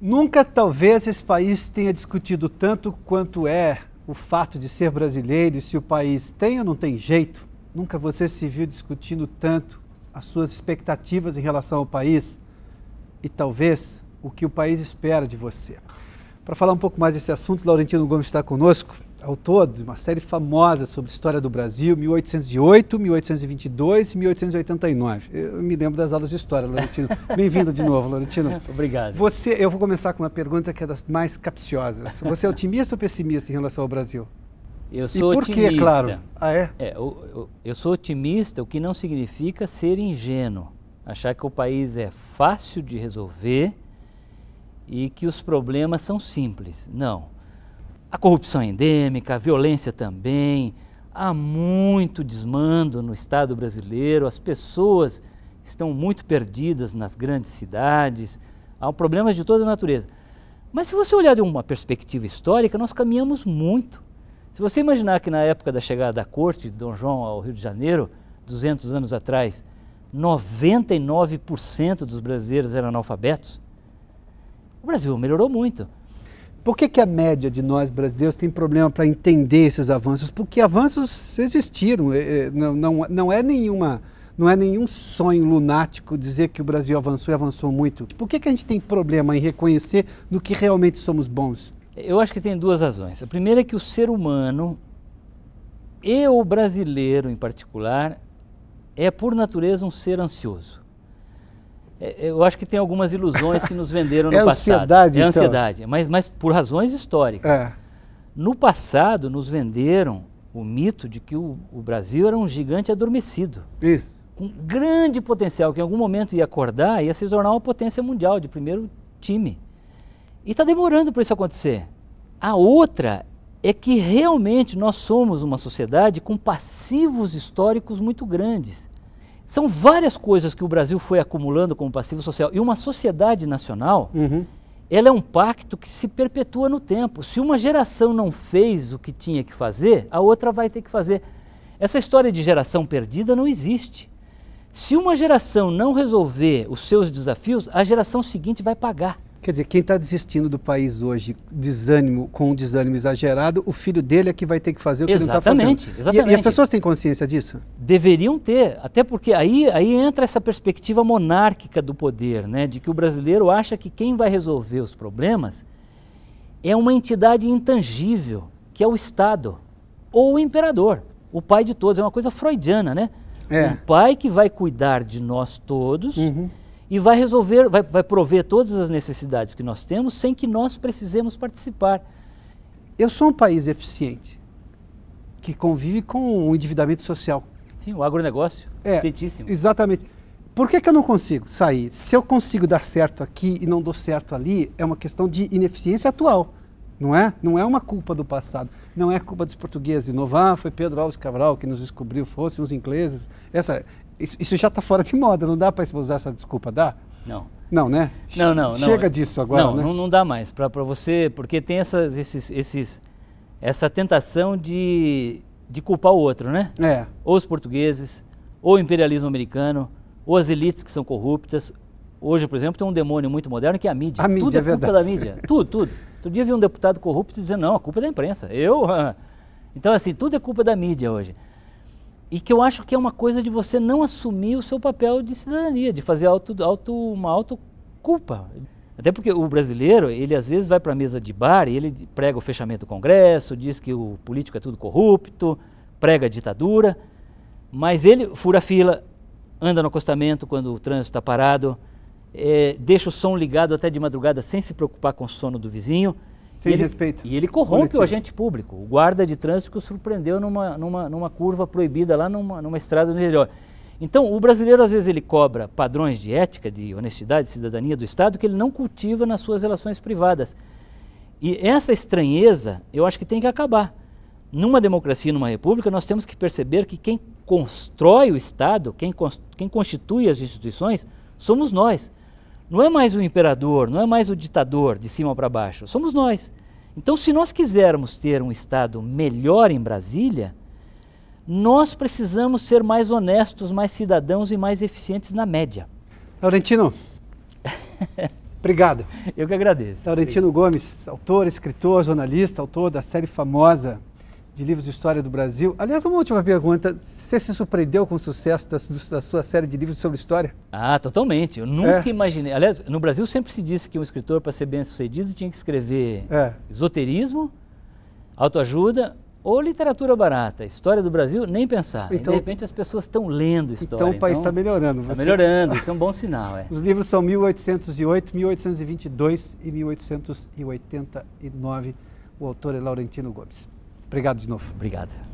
Nunca talvez esse país tenha discutido tanto quanto é o fato de ser brasileiro e se o país tem ou não tem jeito. Nunca você se viu discutindo tanto as suas expectativas em relação ao país e talvez o que o país espera de você. Para falar um pouco mais desse assunto, Laurentino Gomes está conosco, autor de uma série famosa sobre história do Brasil, 1808, 1822 e 1889. Eu me lembro das aulas de história, Laurentino. Bem-vindo de novo, Laurentino. Obrigado. Você, eu vou começar com uma pergunta que é das mais capciosas. Você é otimista ou pessimista em relação ao Brasil? Eu sou e por otimista. quê, claro? Ah, é? é eu, eu, eu sou otimista, o que não significa ser ingênuo. Achar que o país é fácil de resolver e que os problemas são simples. Não a corrupção é endêmica, a violência também. Há muito desmando no Estado brasileiro, as pessoas estão muito perdidas nas grandes cidades, há problemas de toda natureza. Mas se você olhar de uma perspectiva histórica, nós caminhamos muito. Se você imaginar que na época da chegada da corte de Dom João ao Rio de Janeiro, 200 anos atrás, 99% dos brasileiros eram analfabetos, o Brasil melhorou muito. Por que, que a média de nós brasileiros tem problema para entender esses avanços? Porque avanços existiram, é, é, não, não, não, é nenhuma, não é nenhum sonho lunático dizer que o Brasil avançou e avançou muito. Por que, que a gente tem problema em reconhecer no que realmente somos bons? Eu acho que tem duas razões. A primeira é que o ser humano, e o brasileiro em particular, é por natureza um ser ansioso. É, é, eu acho que tem algumas ilusões que nos venderam no é passado. Ansiedade, é então. ansiedade, mas, mas por razões históricas. É. No passado, nos venderam o mito de que o, o, Brasil era um gigante adormecido. Isso. Com grande potencial, que em algum momento ia acordar e ia se tornar uma potência mundial de primeiro time. E está demorando para isso acontecer. A outra é que realmente nós somos uma sociedade com passivos históricos muito grandes. São várias coisas que o Brasil foi acumulando como passivo social. E uma sociedade nacional, uhum. ela é um pacto que se perpetua no tempo. Se uma geração não fez o que tinha que fazer, a outra vai ter que fazer. Essa história de geração perdida não existe. Se uma geração não resolver os seus desafios, a geração seguinte vai pagar. Quer dizer, quem está desistindo do país hoje, desânimo com um desânimo exagerado, o filho dele é que vai ter que fazer o que exatamente, não está fazendo. Exatamente. E, e as pessoas têm consciência disso? Deveriam ter, até porque aí, aí entra essa perspectiva monárquica do poder, né? de que o brasileiro acha que quem vai resolver os problemas é uma entidade intangível, que é o Estado ou o imperador, o pai de todos. É uma coisa freudiana, né? É. Um pai que vai cuidar de nós todos. Uhum e vai resolver, vai, vai prover todas as necessidades que nós temos sem que nós precisemos participar. Eu sou um país eficiente que convive com o endividamento social. Sim, o agronegócio. É, Cientíssimo. Exatamente. Por que, que eu não consigo sair? Se eu consigo dar certo aqui e não dou certo ali, é uma questão de ineficiência atual. Não é? Não é uma culpa do passado. Não é culpa dos portugueses. Inovar foi Pedro Alves Cabral que nos descobriu, fossem os ingleses. Essa, isso, isso já está fora de moda, não dá para usar essa desculpa, dá? Não. Não, né? Não, não. Chega não. disso agora, não, né? Não, não dá mais. Para você, porque tem essas, esses, esses, essa tentação de, de culpar o outro, né? É. Ou os portugueses, ou o imperialismo americano, ou as elites que são corruptas. Hoje, por exemplo, tem um demônio muito moderno que é a mídia. A mídia tudo é, é culpa da mídia. tudo, tudo. Outro dia vi um deputado corrupto dizendo, não, a culpa é da imprensa. Eu... Então, assim, tudo é culpa da mídia hoje e que eu acho que é uma coisa de você não assumir o seu papel de cidadania, de fazer auto, auto, uma autoculpa. Até porque o brasileiro, ele às vezes vai para a mesa de bar e ele prega o fechamento do Congresso, diz que o político é tudo corrupto, prega a ditadura, mas ele fura a fila, anda no acostamento quando o trânsito está parado, é, deixa o som ligado até de madrugada sem se preocupar com o sono do vizinho. Sem e ele, respeito. E ele corrompe Coletivo. o agente público. O guarda de trânsito que o surpreendeu numa, numa, numa curva proibida lá numa, numa estrada no interior. Então, o brasileiro, às vezes, ele cobra padrões de ética, de honestidade, de cidadania do Estado que ele não cultiva nas suas relações privadas. E essa estranheza, eu acho que tem que acabar. Numa democracia, numa república, nós temos que perceber que quem constrói o Estado, quem, quem constitui as instituições, somos nós. Não é mais o imperador, não é mais o ditador de cima para baixo, somos nós. Então, se nós quisermos ter um Estado melhor em Brasília, nós precisamos ser mais honestos, mais cidadãos e mais eficientes na média. Laurentino, obrigado. Eu que agradeço. Laurentino obrigado. Gomes, autor, escritor, jornalista, autor da série famosa de livros de história do Brasil. Aliás, uma última pergunta. Você se surpreendeu com o sucesso da, da sua série de livros sobre história? Ah, totalmente. Eu nunca é. imaginei. Aliás, no Brasil sempre se disse que um escritor, para ser bem sucedido, tinha que escrever é. esoterismo, autoajuda ou literatura barata. História do Brasil, nem pensar. Então, e, de repente as pessoas estão lendo história. Então o país está então, tá melhorando. Está você... melhorando, isso é um bom sinal. É. Os livros são 1808, 1822 e 1889. O autor é Laurentino Gomes. Obrigado de novo. Obrigado.